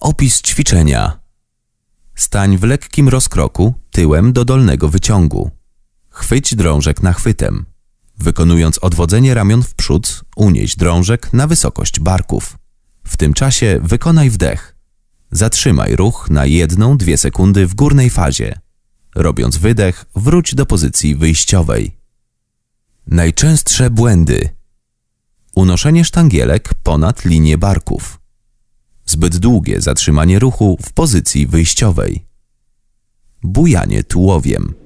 Opis ćwiczenia. Stań w lekkim rozkroku tyłem do dolnego wyciągu. Chwyć drążek na chwytem. Wykonując odwodzenie ramion w przód, unieś drążek na wysokość barków. W tym czasie wykonaj wdech. Zatrzymaj ruch na 1-2 sekundy w górnej fazie. Robiąc wydech, wróć do pozycji wyjściowej. Najczęstsze błędy. Unoszenie sztangielek ponad linię barków zbyt długie zatrzymanie ruchu w pozycji wyjściowej. Bujanie tułowiem.